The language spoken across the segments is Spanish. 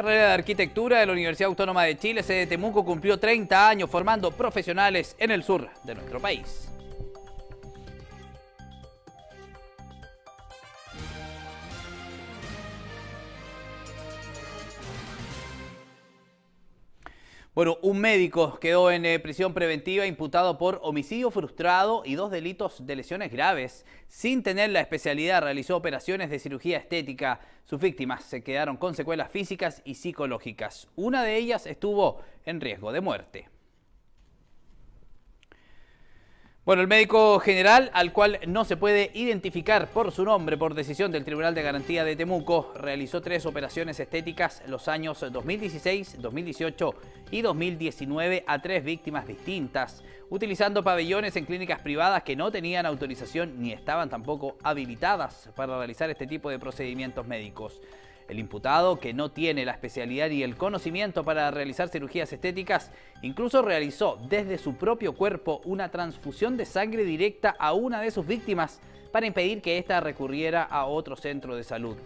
Carrera de Arquitectura de la Universidad Autónoma de Chile, sede de Temuco, cumplió 30 años formando profesionales en el sur de nuestro país. Bueno, un médico quedó en eh, prisión preventiva imputado por homicidio frustrado y dos delitos de lesiones graves. Sin tener la especialidad, realizó operaciones de cirugía estética. Sus víctimas se quedaron con secuelas físicas y psicológicas. Una de ellas estuvo en riesgo de muerte. Bueno, el médico general, al cual no se puede identificar por su nombre por decisión del Tribunal de Garantía de Temuco, realizó tres operaciones estéticas los años 2016, 2018 y 2019 a tres víctimas distintas, utilizando pabellones en clínicas privadas que no tenían autorización ni estaban tampoco habilitadas para realizar este tipo de procedimientos médicos. El imputado, que no tiene la especialidad y el conocimiento para realizar cirugías estéticas, incluso realizó desde su propio cuerpo una transfusión de sangre directa a una de sus víctimas para impedir que ésta recurriera a otro centro de salud.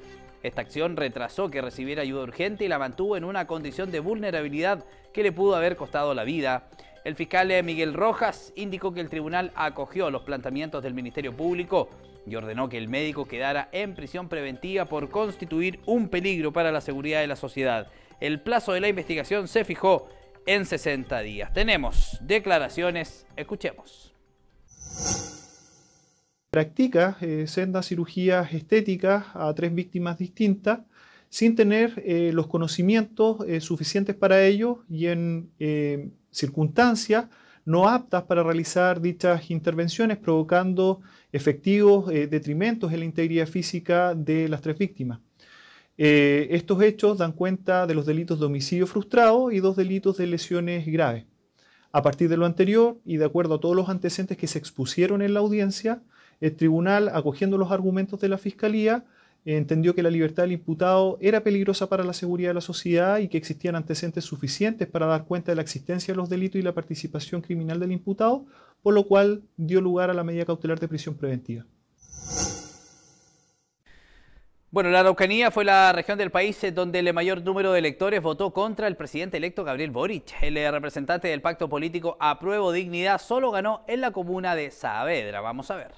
Esta acción retrasó que recibiera ayuda urgente y la mantuvo en una condición de vulnerabilidad que le pudo haber costado la vida. El fiscal eh, Miguel Rojas indicó que el tribunal acogió los planteamientos del Ministerio Público y ordenó que el médico quedara en prisión preventiva por constituir un peligro para la seguridad de la sociedad. El plazo de la investigación se fijó en 60 días. Tenemos declaraciones, escuchemos. Practica eh, sendas cirugías estéticas a tres víctimas distintas sin tener eh, los conocimientos eh, suficientes para ello y en circunstancias no aptas para realizar dichas intervenciones, provocando efectivos eh, detrimentos en la integridad física de las tres víctimas. Eh, estos hechos dan cuenta de los delitos de homicidio frustrado y dos delitos de lesiones graves. A partir de lo anterior y de acuerdo a todos los antecedentes que se expusieron en la audiencia, el tribunal, acogiendo los argumentos de la Fiscalía, entendió que la libertad del imputado era peligrosa para la seguridad de la sociedad y que existían antecedentes suficientes para dar cuenta de la existencia de los delitos y la participación criminal del imputado, por lo cual dio lugar a la medida cautelar de prisión preventiva. Bueno, la Araucanía fue la región del país donde el mayor número de electores votó contra el presidente electo Gabriel Boric. El eh, representante del pacto político Apruebo Dignidad solo ganó en la comuna de Saavedra. Vamos a ver.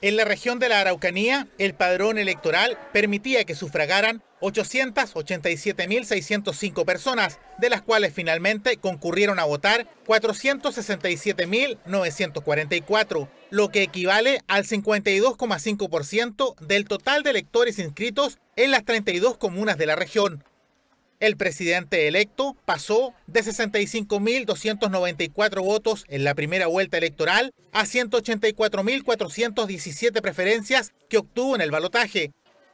En la región de la Araucanía, el padrón electoral permitía que sufragaran 887.605 personas, de las cuales finalmente concurrieron a votar 467.944, lo que equivale al 52,5% del total de electores inscritos en las 32 comunas de la región. El presidente electo pasó de 65.294 votos en la primera vuelta electoral a 184.417 preferencias que obtuvo en el balotaje,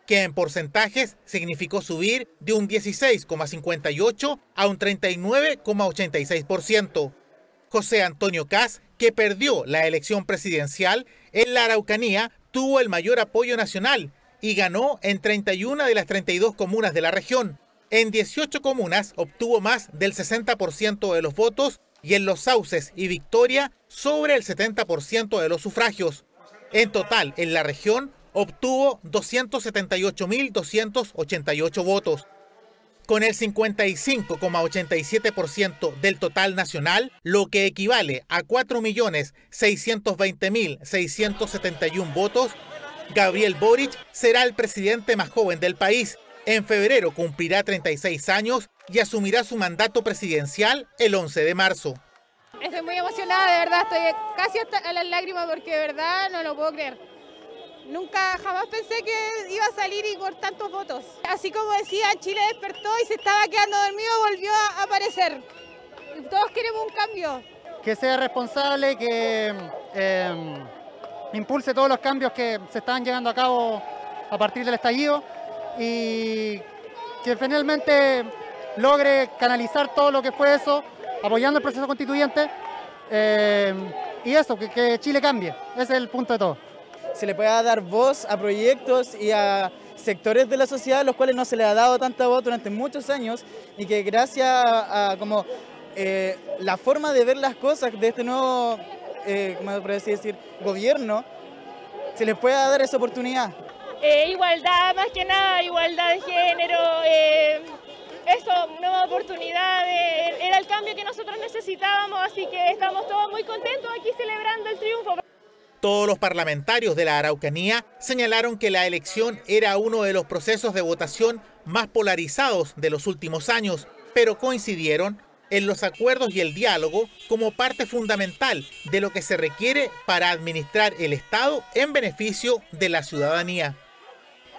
que en porcentajes significó subir de un 16,58 a un 39,86%. José Antonio Cas, que perdió la elección presidencial en la Araucanía, tuvo el mayor apoyo nacional y ganó en 31 de las 32 comunas de la región en 18 comunas obtuvo más del 60% de los votos y en los sauces y Victoria sobre el 70% de los sufragios. En total, en la región obtuvo 278.288 votos. Con el 55,87% del total nacional, lo que equivale a 4.620.671 votos, Gabriel Boric será el presidente más joven del país en febrero cumplirá 36 años y asumirá su mandato presidencial el 11 de marzo. Estoy muy emocionada, de verdad, estoy casi hasta a las lágrimas porque de verdad no lo puedo creer. Nunca jamás pensé que iba a salir y por tantos votos. Así como decía, Chile despertó y se estaba quedando dormido, volvió a aparecer. Todos queremos un cambio. Que sea responsable, que em, impulse todos los cambios que se están llevando a cabo a partir del estallido y que finalmente logre canalizar todo lo que fue eso, apoyando el proceso constituyente eh, y eso, que, Chile cambie. Ese es el punto de todo. Se le pueda dar voz a proyectos y a sectores de la sociedad a los cuales no se le ha dado tanta voz durante muchos años y que gracias a, como eh, la forma de ver las cosas de este nuevo, eh, decir, gobierno, se les pueda dar esa oportunidad. Eh, igualdad, más que nada, igualdad de género, eh, eso, nuevas oportunidades, era el cambio que nosotros necesitábamos, así que estamos todos muy contentos aquí celebrando el triunfo. Todos los parlamentarios de la Araucanía señalaron que la elección era uno de los procesos de votación más polarizados de los últimos años, pero coincidieron en los acuerdos y el diálogo como parte fundamental de lo que se requiere para administrar el Estado en beneficio de la ciudadanía.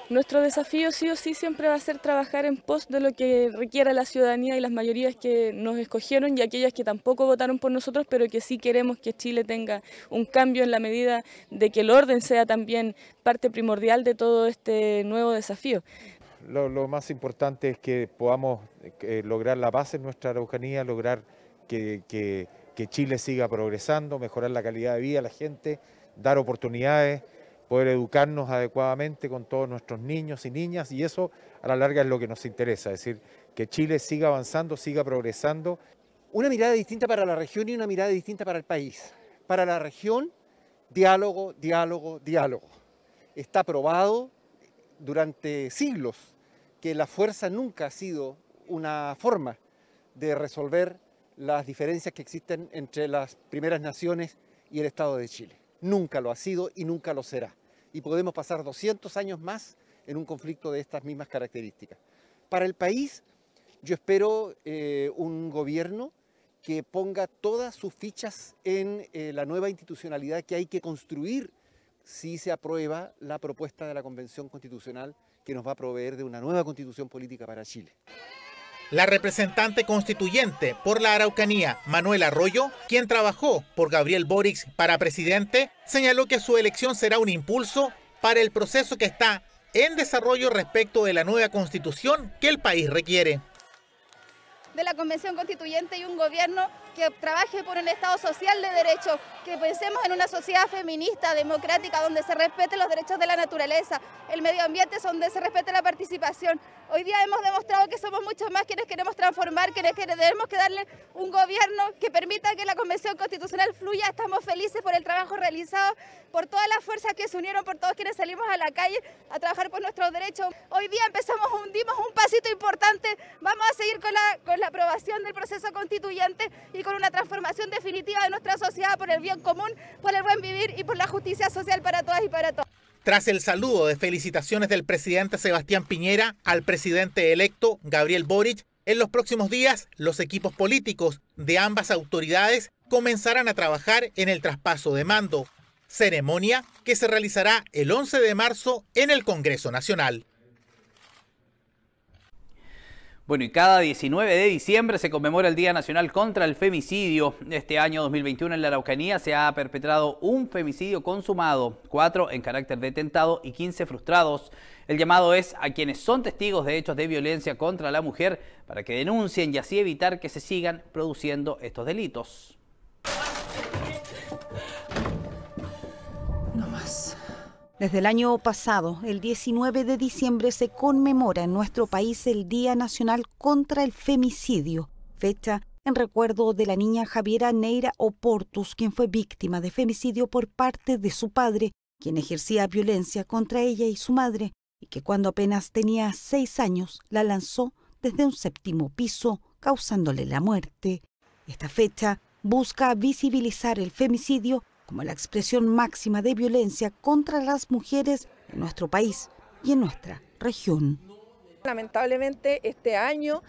Nuestro desafío sí o sí siempre va a ser trabajar en pos de lo que requiera la ciudadanía y las mayorías que nos escogieron y aquellas que tampoco votaron por nosotros, pero que sí queremos que Chile tenga un cambio en la medida de que el orden sea también parte primordial de todo este nuevo desafío. Lo, más importante es que podamos eh, lograr la paz en nuestra Araucanía, lograr que, que Chile siga progresando, mejorar la calidad de vida de la gente, dar oportunidades poder educarnos adecuadamente con todos nuestros niños y niñas y eso a la larga es lo que nos interesa, es decir, que Chile siga avanzando, siga progresando. Una mirada distinta para la región y una mirada distinta para el país. Para la región, diálogo, diálogo, diálogo. Está probado durante siglos que la fuerza nunca ha sido una forma de resolver las diferencias que existen entre las primeras naciones y el Estado de Chile nunca lo ha sido y nunca lo será. Y podemos pasar 200 años más en un conflicto de estas mismas características. Para el país, yo espero eh, un gobierno que ponga todas sus fichas en eh, la nueva institucionalidad que hay que construir si se aprueba la propuesta de la Convención Constitucional que nos va a proveer de una nueva constitución política para Chile. La representante constituyente por la Araucanía, Manuel Arroyo, quien trabajó por Gabriel Boric para presidente, señaló que su elección será un impulso para el proceso que está en desarrollo respecto de la nueva constitución que el país requiere. De la Convención Constituyente y un gobierno que trabaje por un Estado social de derecho, que pensemos en una sociedad feminista, democrática, donde se respeten los derechos de la naturaleza, el medio ambiente, donde se respete la participación. Hoy día hemos demostrado que somos muchos más quienes queremos transformar, quienes debemos que darle un gobierno que permita que la Convención Constitucional fluya. Estamos felices por el trabajo realizado, por todas las fuerzas que se unieron, por todos quienes salimos a la calle a trabajar por nuestros derechos. Hoy día empezamos, hundimos un pasito importante, vamos a seguir con la, con la aprobación del proceso constituyente y con una transformación definitiva de nuestra sociedad por el bien común, por el buen vivir y por la justicia social para todas y para todos. Tras el saludo de felicitaciones del presidente Sebastián Piñera al presidente electo Gabriel Boric, en los próximos días los equipos políticos de ambas autoridades comenzarán a trabajar en el traspaso de mando, ceremonia que se realizará el 11 de marzo en el Congreso Nacional. Bueno, y cada 19 de diciembre se conmemora el Día Nacional contra el Femicidio. Este año 2021 en la Araucanía se ha perpetrado un femicidio consumado, cuatro en carácter detentado y 15 frustrados. El llamado es a quienes son testigos de hechos de violencia contra la mujer para que denuncien y así evitar que se sigan produciendo estos delitos. Desde el año pasado, el 19 de diciembre, se conmemora en nuestro país el Día Nacional contra el Femicidio, fecha en recuerdo de la niña Javiera Neira Oportus, quien fue víctima de femicidio por parte de su padre, quien ejercía violencia contra ella y su madre, y que cuando apenas tenía seis años la lanzó desde un séptimo piso, causándole la muerte. Esta fecha busca visibilizar el femicidio como la expresión máxima de violencia contra las mujeres en nuestro país y en nuestra región. Lamentablemente este año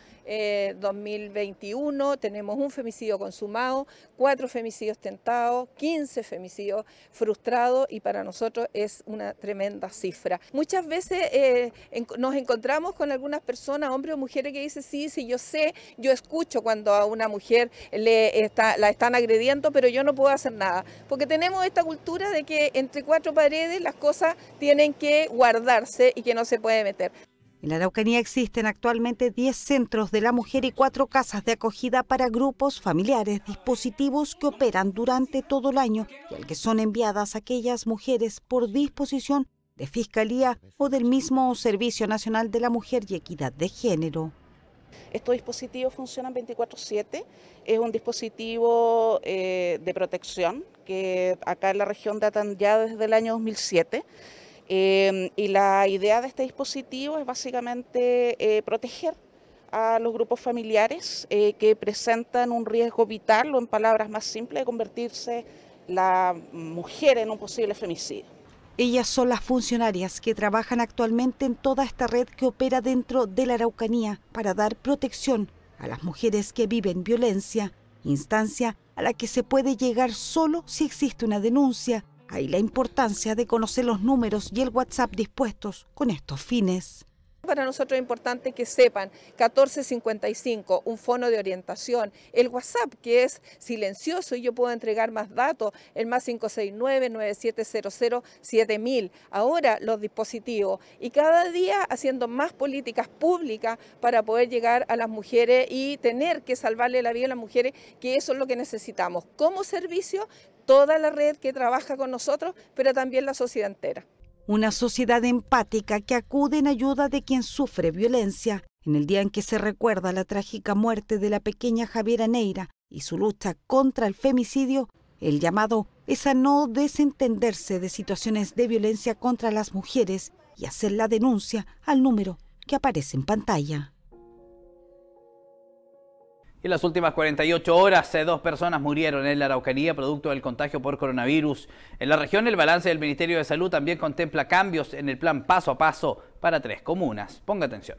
2021 eh, tenemos un femicidio consumado, cuatro femicidios tentados, 15 femicidios frustrados y para nosotros es una tremenda cifra. Muchas veces eh, nos encontramos con algunas personas, hombres o mujeres, que dicen, sí, sí, yo sé, yo escucho cuando a una mujer le la están agrediendo, pero yo no puedo hacer nada. Porque tenemos esta cultura de que entre cuatro paredes las cosas tienen que guardarse y que no se puede meter. En la Araucanía existen actualmente 10 centros de la mujer y 4 casas de acogida para grupos familiares, dispositivos que operan durante todo el año y al que son enviadas aquellas mujeres por disposición de Fiscalía o del mismo Servicio Nacional de la Mujer y Equidad de Género. Estos dispositivos funcionan 24/7, es un dispositivo eh, de protección que acá en la región datan ya desde el año 2007. Em, y la idea de este dispositivo es básicamente eh, proteger a los grupos familiares eh, que presentan un riesgo vital o en palabras más simples de convertirse la mujer en un posible femicidio. Ellas son las funcionarias que trabajan actualmente en toda esta red que opera dentro de la Araucanía para dar protección a las mujeres que viven violencia, instancia a la que se puede llegar solo si existe una denuncia Ahí la importancia de conocer los números y el WhatsApp dispuestos con estos fines. Para nosotros es importante que sepan 1455, un fono de orientación, el WhatsApp que es silencioso y yo puedo entregar más datos, el más 569-9700-7000. Ahora los dispositivos y cada día haciendo más políticas públicas para poder llegar a las mujeres y tener que salvarle la vida a las mujeres, que eso es lo que necesitamos como servicio, toda la red que trabaja con nosotros, pero también la sociedad entera. Una sociedad empática que acude en ayuda de quien sufre violencia. En el día en que se recuerda la trágica muerte de la pequeña Javiera Neira y su lucha contra el femicidio, el llamado es a no desentenderse de situaciones de violencia contra las mujeres y hacer la denuncia al número que aparece en pantalla. En las últimas 48 horas, eh, dos personas murieron en la Araucanía producto del contagio por coronavirus. En la región, el balance del Ministerio de Salud también contempla cambios en el plan paso a paso para tres comunas. Ponga atención.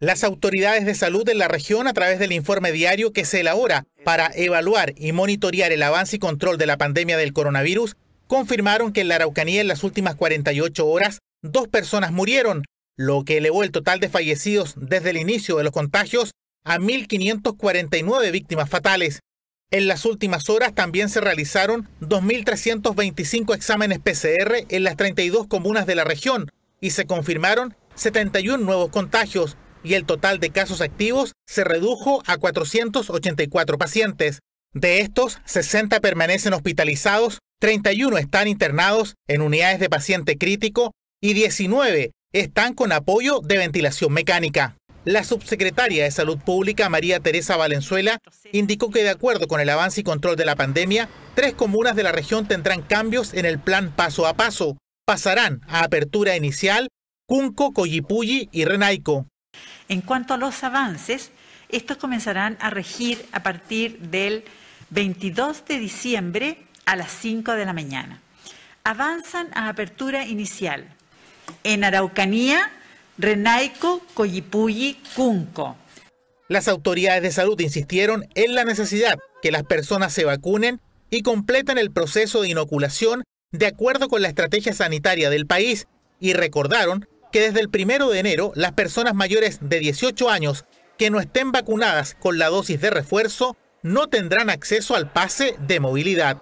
Las autoridades de salud de la región, a través del informe diario que se elabora para evaluar y monitorear el avance y control de la pandemia del coronavirus, confirmaron que en la Araucanía en las últimas 48 horas dos personas murieron, lo que elevó el total de fallecidos desde el inicio de los contagios a 1.549 víctimas fatales. En las últimas horas también se realizaron 2.325 exámenes PCR en las 32 comunas de la región y se confirmaron 71 nuevos contagios y el total de casos activos se redujo a 484 pacientes. De estos, 60 permanecen hospitalizados, 31 están internados en unidades de paciente crítico y 19 están con apoyo de ventilación mecánica. La subsecretaria de Salud Pública, María Teresa Valenzuela, indicó que de acuerdo con el avance y control de la pandemia, tres comunas de la región tendrán cambios en el plan paso a paso. Pasarán a apertura inicial Cunco, Coyipulli y Renaico. En cuanto a los avances, estos comenzarán a regir a partir del 22 de diciembre a las 5 de la mañana. Avanzan a apertura inicial. En Araucanía, Renaico Coyipulli Cunco. Las autoridades de salud insistieron en la necesidad que las personas se vacunen y completen el proceso de inoculación de acuerdo con la estrategia sanitaria del país y recordaron que desde el primero de enero las personas mayores de 18 años que no estén vacunadas con la dosis de refuerzo no tendrán acceso al pase de movilidad.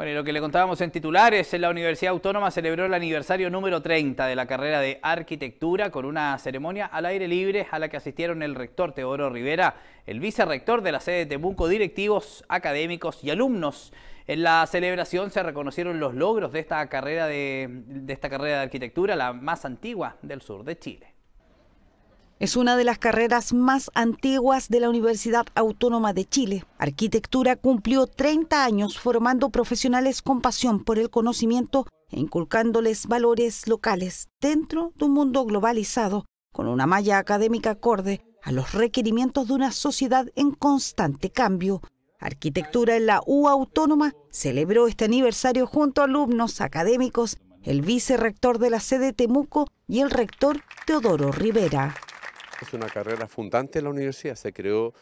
Bueno, lo que le contábamos en titulares, en la Universidad Autónoma celebró el aniversario número 30 de la carrera de arquitectura con una ceremonia al aire libre a la que asistieron el rector Teodoro Rivera, el vicerrector de la sede de Temuco, directivos, académicos y alumnos. En la celebración se reconocieron los logros de esta carrera de esta carrera de arquitectura, la más antigua del sur de Chile. Es una de las carreras más antiguas de la Universidad Autónoma de Chile. Arquitectura cumplió 30 años formando profesionales con pasión por el conocimiento e inculcándoles valores locales dentro de un mundo globalizado, con una malla académica acorde a los requerimientos de una sociedad en constante cambio. Arquitectura en la U Autónoma celebró este aniversario junto a alumnos académicos, el vicerrector de la sede Temuco y el rector Teodoro Rivera. Es una carrera fundante en la universidad, se creó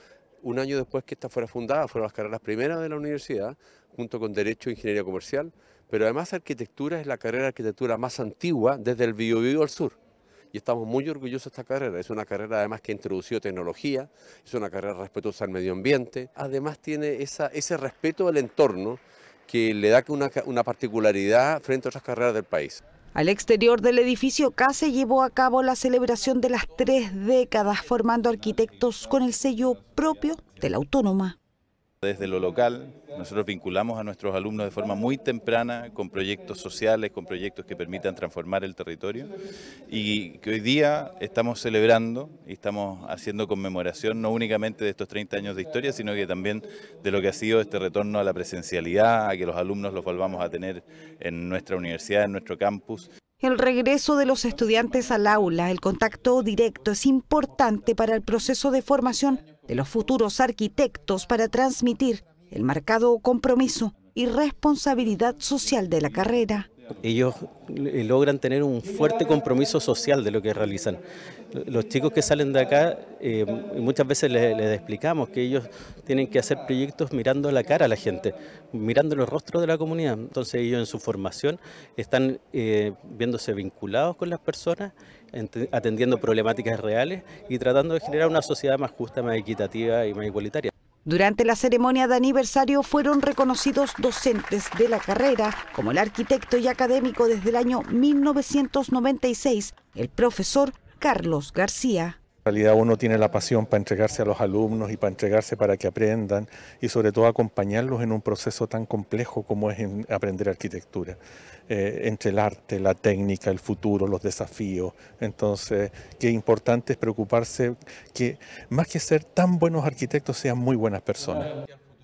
un año después que esta fuera fundada, fueron las carreras primeras de la universidad, junto con Derecho e Ingeniería Comercial, pero además Arquitectura es la carrera de arquitectura más antigua desde el Biobío al sur. Y estamos muy orgullosos de esta carrera. Es una carrera además que ha tecnología, es una carrera respetuosa al medio ambiente. Además tiene ese respeto al entorno que le da una particularidad frente a otras carreras del país. Al exterior del edificio CASE llevó a cabo la celebración de las tres décadas formando arquitectos con el sello propio de la autónoma. Desde lo local, nosotros vinculamos a nuestros alumnos de forma muy temprana con proyectos sociales, con proyectos que permitan transformar el territorio y que hoy día estamos celebrando y estamos haciendo conmemoración no únicamente de estos 30 años de historia, sino que también de lo que ha sido este retorno a la presencialidad, a que los alumnos los volvamos a tener en nuestra universidad, en nuestro campus. El regreso de los estudiantes al aula, el contacto directo es importante para el proceso de formación de los futuros arquitectos para transmitir el marcado compromiso y responsabilidad social de la carrera. Ellos logran tener un fuerte compromiso social de lo que realizan. Los chicos que salen de acá, eh, muchas veces les, explicamos que ellos tienen que hacer proyectos mirando la cara a la gente, mirando los rostros de la comunidad. Entonces ellos en su formación están eh, viéndose vinculados con las personas atendiendo problemáticas reales y tratando de generar una sociedad más justa, más equitativa y más igualitaria. Durante la ceremonia de aniversario fueron reconocidos docentes de la carrera, como el arquitecto y académico desde el año 1996, el profesor Carlos García. En realidad uno tiene la pasión para entregarse a los alumnos y para entregarse para que aprendan y sobre todo acompañarlos en un proceso tan complejo como es aprender arquitectura, eh, entre el arte, la técnica, el futuro, los desafíos. Entonces, qué importante es preocuparse que más que ser tan buenos arquitectos sean muy buenas personas.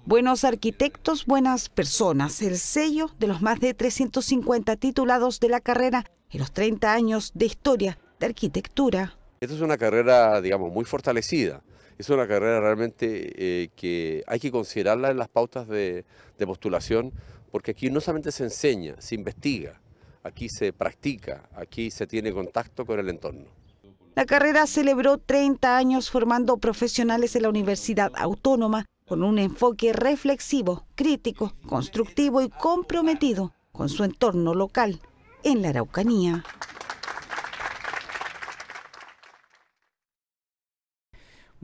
Buenos arquitectos, buenas personas, el sello de los más de 350 titulados de la carrera en los 30 años de historia de arquitectura esta es una carrera, digamos, muy fortalecida. Es una carrera realmente eh, que hay que considerarla en las pautas de, de postulación, porque aquí no solamente se enseña, se investiga, aquí se practica, aquí se tiene contacto con el entorno. La carrera celebró 30 años formando profesionales en la Universidad Autónoma con un enfoque reflexivo, crítico, constructivo y comprometido con su entorno local en la Araucanía.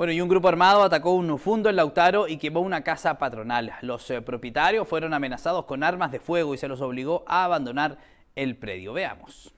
Bueno, y un grupo armado atacó un fundo en Lautaro y quemó una casa patronal. Los eh, propietarios fueron amenazados con armas de fuego y se los obligó a abandonar el predio. Veamos.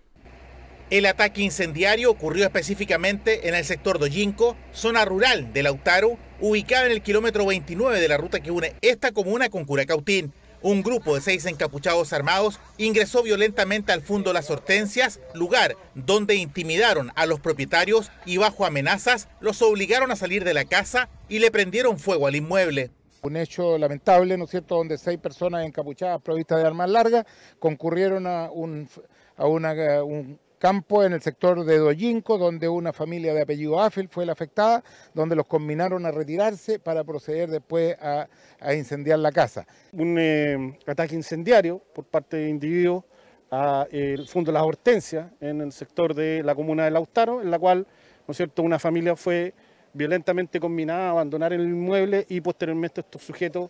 El ataque incendiario ocurrió específicamente en el sector Doyinco, zona rural de Lautaro, ubicada en el kilómetro 29 de la ruta que une esta comuna con Curacautín. Un grupo de seis encapuchados armados ingresó violentamente al fondo Las Hortensias, lugar donde intimidaron a los propietarios y bajo amenazas los obligaron a salir de la casa y le prendieron fuego al inmueble. Un hecho lamentable, ¿no es cierto?, donde seis personas encapuchadas provistas de armas largas concurrieron a un, a una, un, campo en el sector de Doyinco, donde una familia de apellido Afel fue la afectada, donde los combinaron a retirarse para proceder después a, incendiar la casa. Un eh, ataque incendiario por parte de individuos al eh, Fundo Fondo Las Hortensias, en el sector de la comuna de Laustaro, en la cual ¿no es cierto? una familia fue violentamente combinada a abandonar el inmueble y posteriormente estos sujetos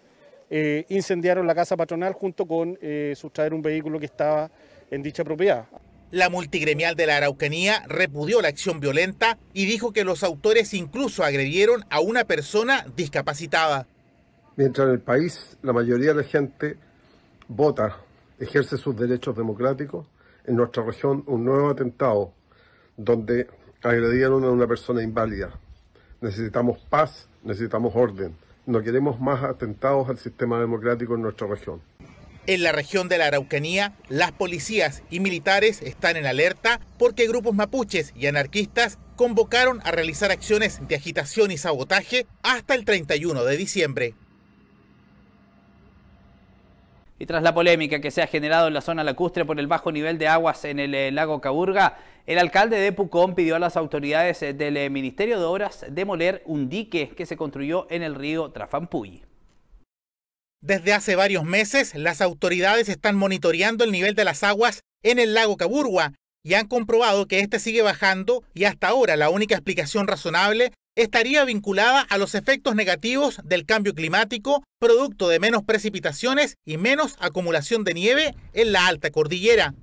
eh, incendiaron la casa patronal junto con sustraer un vehículo que estaba en dicha propiedad. La multigremial de la Araucanía repudió la acción violenta y dijo que los autores incluso agredieron a una persona discapacitada. Mientras en el país la mayoría de la gente vota, ejerce sus derechos democráticos, en nuestra región un nuevo atentado donde agredieron a una persona inválida. Necesitamos paz, necesitamos orden. No queremos más atentados al sistema democrático en nuestra región. En la región de la Araucanía, las policías y militares están en alerta porque grupos mapuches y anarquistas convocaron a realizar acciones de agitación y sabotaje hasta el 31 de diciembre. Y tras la polémica que se ha generado en la zona lacustre por el bajo nivel de aguas en el eh, lago Caburga, el alcalde de Pucón pidió a las autoridades eh, del eh, Ministerio de Obras demoler un dique que se construyó en el río Trafampuy. Desde hace varios meses, las autoridades están monitoreando el nivel de las aguas en el lago Caburgua y han comprobado que este sigue bajando y hasta ahora la única explicación razonable estaría vinculada a los efectos negativos del cambio climático, producto de menos precipitaciones y menos acumulación de nieve en la alta cordillera.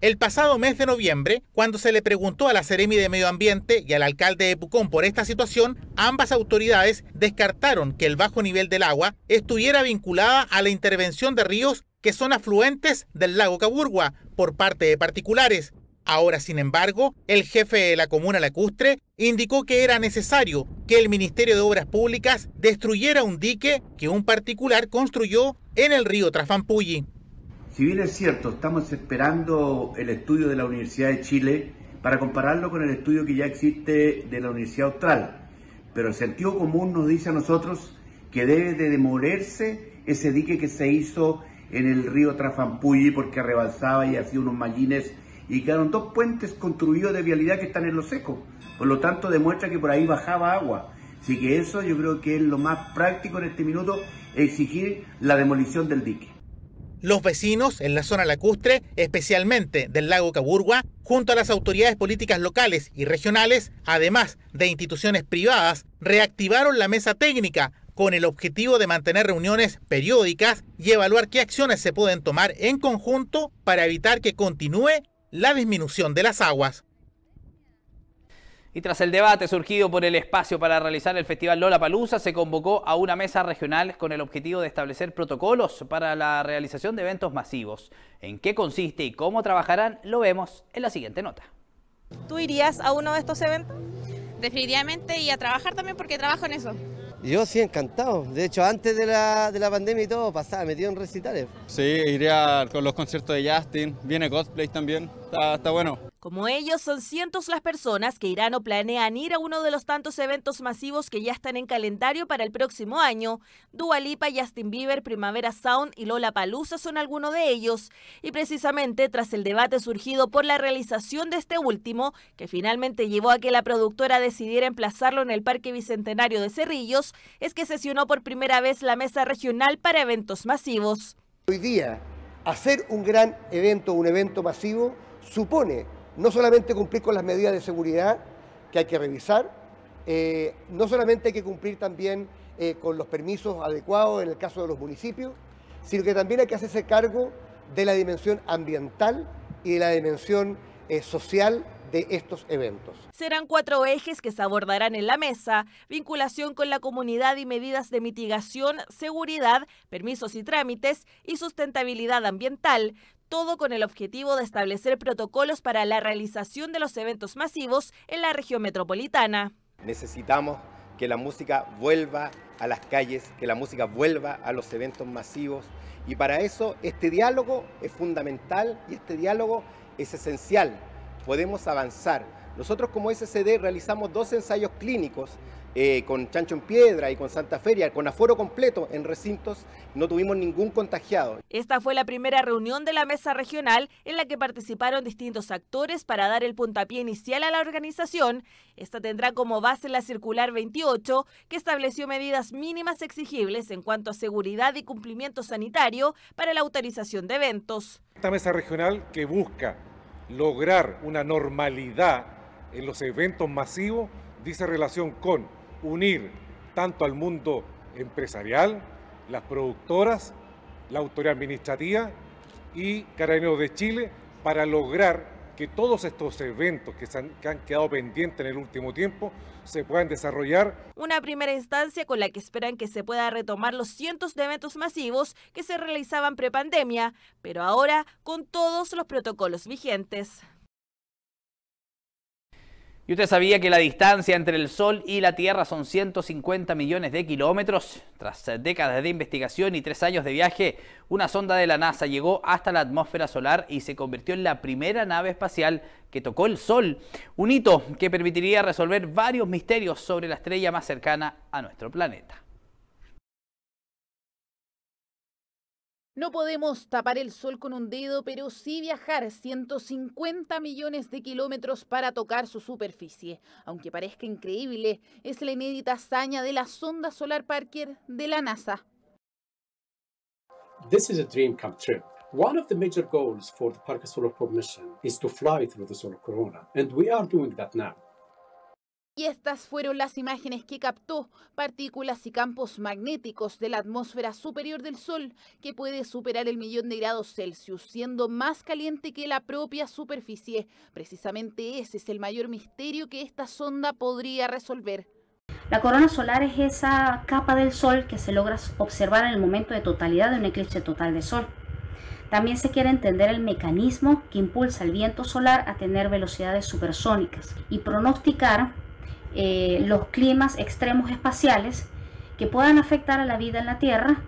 El pasado mes de noviembre, cuando se le preguntó a la Seremi de Medio Ambiente y al alcalde de Pucón por esta situación, ambas autoridades descartaron que el bajo nivel del agua estuviera vinculada a la intervención de ríos que son afluentes del lago Caburgua por parte de particulares. Ahora, sin embargo, el jefe de la comuna lacustre indicó que era necesario que el Ministerio de Obras Públicas destruyera un dique que un particular construyó en el río Trafampulli. Si bien es cierto, estamos esperando el estudio de la Universidad de Chile para compararlo con el estudio que ya existe de la Universidad Austral, pero el sentido común nos dice a nosotros que debe de demolerse ese dique que se hizo en el río Trafampulli porque rebalsaba y hacía unos malines y quedaron dos puentes construidos de vialidad que están en lo seco. Por lo tanto, demuestra que por ahí bajaba agua. Así que eso yo creo que es lo más práctico en este minuto, exigir la demolición del dique. Los vecinos en la zona lacustre, especialmente del lago Caburgua, junto a las autoridades políticas locales y regionales, además de instituciones privadas, reactivaron la mesa técnica con el objetivo de mantener reuniones periódicas y evaluar qué acciones se pueden tomar en conjunto para evitar que continúe la disminución de las aguas. Y tras el debate surgido por el espacio para realizar el Festival Lola Palusa, se convocó a una mesa regional con el objetivo de establecer protocolos para la realización de eventos masivos. ¿En qué consiste y cómo trabajarán? Lo vemos en la siguiente nota. ¿Tú irías a uno de estos eventos? Definitivamente y a trabajar también porque trabajo en eso. Yo sí, encantado. De hecho, antes de la, de la pandemia y todo, pasaba metido en recitales. Sí, iría con los conciertos de Justin, viene Cosplay también está, bueno. Como ellos, son cientos las personas que Irán o planean ir a uno de los tantos eventos masivos que ya están en calendario para el próximo año. Dua Lipa, Justin Bieber, Primavera Sound y Lola Palusa son algunos de ellos. Y precisamente tras el debate surgido por la realización de este último, que finalmente llevó a que la productora decidiera emplazarlo en el Parque Bicentenario de Cerrillos, es que sesionó por primera vez la Mesa Regional para Eventos Masivos. Hoy día, hacer un gran evento, un evento masivo, supone no solamente cumplir con las medidas de seguridad que hay que revisar, eh, no solamente hay que cumplir también eh, con los permisos adecuados en el caso de los municipios, sino que también hay que hacerse cargo de la dimensión ambiental y de la dimensión eh, social de estos eventos. Serán cuatro ejes que se abordarán en la mesa, vinculación con la comunidad y medidas de mitigación, seguridad, permisos y trámites y sustentabilidad ambiental, todo con el objetivo de establecer protocolos para la realización de los eventos masivos en la región metropolitana. Necesitamos que la música vuelva a las calles, que la música vuelva a los eventos masivos y para eso este diálogo es fundamental y este diálogo es esencial. Podemos avanzar. Nosotros como SCD realizamos dos ensayos clínicos eh, con Chancho en Piedra y con Santa Feria, con aforo completo en recintos, no tuvimos ningún contagiado. Esta fue la primera reunión de la mesa regional en la que participaron distintos actores para dar el puntapié inicial a la organización. Esta tendrá como base la circular 28, que estableció medidas mínimas exigibles en cuanto a seguridad y cumplimiento sanitario para la autorización de eventos. Esta mesa regional que busca lograr una normalidad en los eventos masivos dice relación con unir tanto al mundo empresarial, las productoras, la autoridad administrativa y Carabineros de Chile para lograr que todos estos eventos que, han, han, quedado pendientes en el último tiempo se puedan desarrollar. Una primera instancia con la que esperan que se pueda retomar los cientos de eventos masivos que se realizaban prepandemia, pero ahora con todos los protocolos vigentes. ¿Y usted sabía que la distancia entre el Sol y la Tierra son 150 millones de kilómetros? Tras eh, décadas de investigación y tres años de viaje, una sonda de la NASA llegó hasta la atmósfera solar y se convirtió en la primera nave espacial que tocó el Sol. Un hito que permitiría resolver varios misterios sobre la estrella más cercana a nuestro planeta. No podemos tapar el sol con un dedo, pero sí viajar 150 millones de kilómetros para tocar su superficie. Aunque parezca increíble, es la inédita hazaña de la sonda solar Parker de la NASA. This is a dream come true. One of the major goals for the Parker Solar Probe mission is to fly through the solar corona, and we are doing that now. Y estas fueron las imágenes que captó, partículas y campos magnéticos de la atmósfera superior del Sol, que puede superar el millón de grados Celsius, siendo más caliente que la propia superficie. Precisamente ese es el mayor misterio que esta sonda podría resolver. La corona solar es esa capa del Sol que se logra observar en el momento de totalidad de un eclipse total de Sol. También se quiere entender el mecanismo que impulsa el viento solar a tener velocidades supersónicas y pronosticar eh, los climas extremos espaciales que puedan afectar a la vida en la Tierra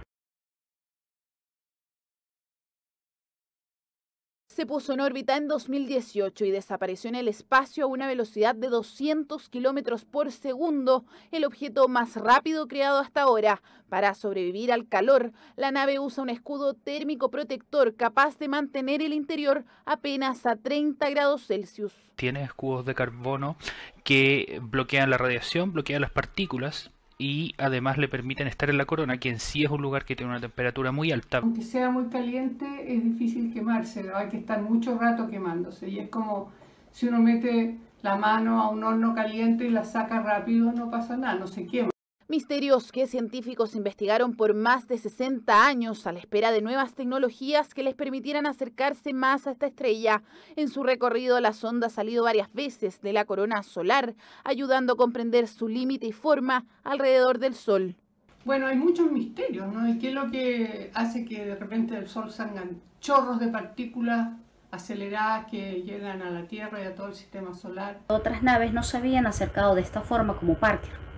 se puso en órbita en 2018 y desapareció en el espacio a una velocidad de 200 kilómetros por segundo, el objeto más rápido creado hasta ahora. Para sobrevivir al calor, la nave usa un escudo térmico protector capaz de mantener el interior apenas a 30 grados Celsius. Tiene escudos de carbono que bloquean la radiación, bloquean las partículas y además le permiten estar en la corona, que en sí es un lugar que tiene una temperatura muy alta. Aunque sea muy caliente, es difícil quemarse, hay que estar mucho rato quemándose y es como si uno mete la mano a un horno caliente y la saca rápido, no pasa nada, no se quema. Misterios que científicos investigaron por más de 60 años a la espera de nuevas tecnologías que les permitieran acercarse más a esta estrella. En su recorrido, la sonda ha salido varias veces de la corona solar, ayudando a comprender su límite y forma alrededor del Sol. Bueno, hay muchos misterios, ¿no? ¿Y qué es lo que hace que de repente del Sol salgan chorros de partículas aceleradas que llegan a la Tierra y a todo el sistema solar? Otras naves no se habían acercado de esta forma como Parker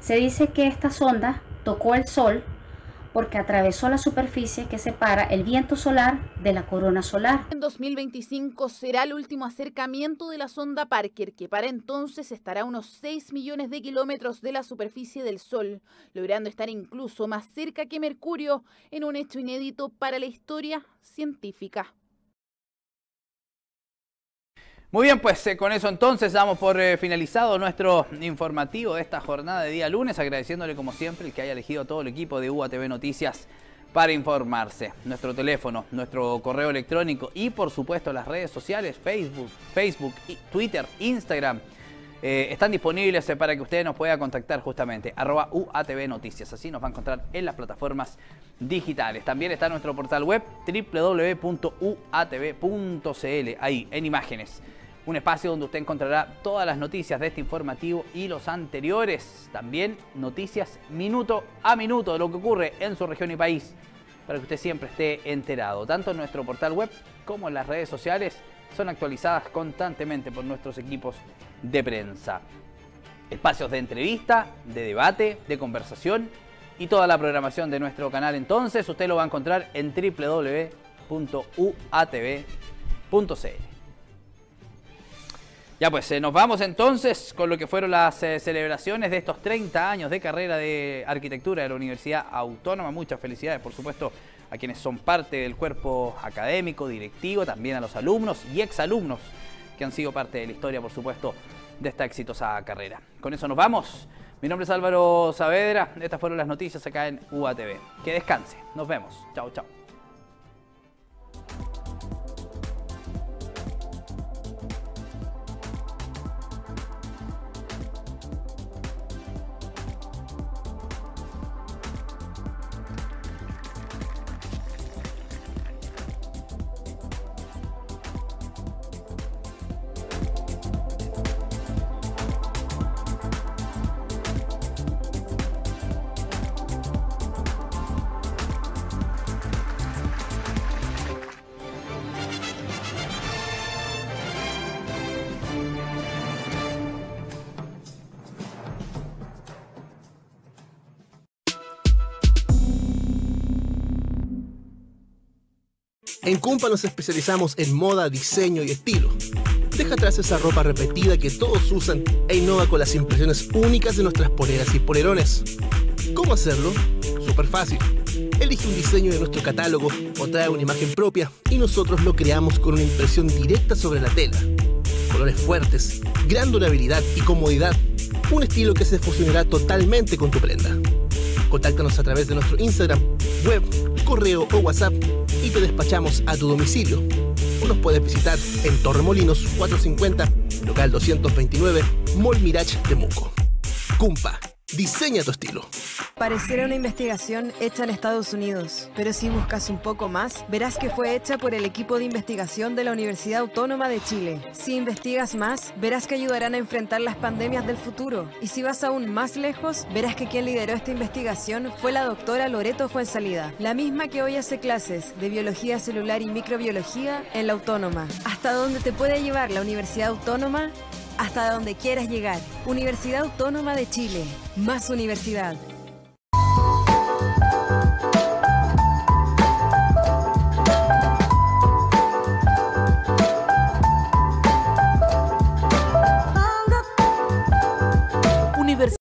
se dice que esta sonda tocó el Sol porque atravesó la superficie que separa el viento solar de la corona solar. En 2025 será el último acercamiento de la sonda Parker, que para entonces estará a unos 6 millones de kilómetros de la superficie del Sol, logrando estar incluso más cerca que Mercurio en un hecho inédito para la historia científica. Muy bien, pues eh, con eso entonces damos por eh, finalizado nuestro informativo de esta jornada de día lunes, agradeciéndole como siempre el que haya elegido todo el equipo de UATV Noticias para informarse. Nuestro teléfono, nuestro correo electrónico y por supuesto las redes sociales, Facebook, Facebook, Twitter, Instagram. Eh, están disponibles para que usted nos pueda contactar justamente, arroba UATV Noticias. Así nos va a encontrar en las plataformas digitales. También está nuestro portal web www.uatv.cl, ahí en imágenes un espacio donde usted encontrará todas las noticias de este informativo y los anteriores. También noticias minuto a minuto de lo que ocurre en su región y país, para que usted siempre esté enterado. Tanto en nuestro portal web como en las redes sociales son actualizadas constantemente por nuestros equipos de prensa. Espacios de entrevista, de debate, de conversación y toda la programación de nuestro canal. Entonces usted lo va a encontrar en www.uatv.cl. Ya pues, eh, nos vamos entonces con lo que fueron las eh, celebraciones de estos 30 años de carrera de arquitectura de la Universidad Autónoma. Muchas felicidades, por supuesto, a quienes son parte del cuerpo académico, directivo, también a los alumnos y exalumnos que han sido parte de la historia, por supuesto, de esta exitosa carrera. Con eso nos vamos. Mi nombre es Álvaro Saavedra. Estas fueron las noticias acá en UATV. Que descanse. Nos vemos. Chao, chao. En Cumpa nos especializamos en moda, diseño y estilo. Deja atrás esa ropa repetida que todos usan e innova con las impresiones únicas de nuestras poleras y polerones. ¿Cómo hacerlo? Súper fácil. Elige un diseño de nuestro catálogo o trae una imagen propia y nosotros lo creamos con una impresión directa sobre la tela. Colores fuertes, gran durabilidad y comodidad. Un estilo que se fusionará totalmente con tu prenda. Contáctanos a través de nuestro Instagram, web, correo o WhatsApp y te despachamos a tu domicilio. O nos puedes visitar en Torremolinos 450, local 229, Molmirach Mirage, Temuco. Cumpa, diseña tu estilo. Pareciera una investigación hecha en Estados Unidos, pero si buscas un poco más, verás que fue hecha por el equipo de investigación de la Universidad Autónoma de Chile. Si investigas más, verás que ayudarán a enfrentar las pandemias del futuro. Y si vas aún más lejos, verás que quien lideró esta investigación fue la doctora Loreto Fuensalida, la misma que hoy hace clases de biología celular y microbiología en la Autónoma. ¿Hasta dónde te puede llevar la Universidad Autónoma? Hasta donde quieras llegar. Universidad Autónoma de Chile. Más universidad.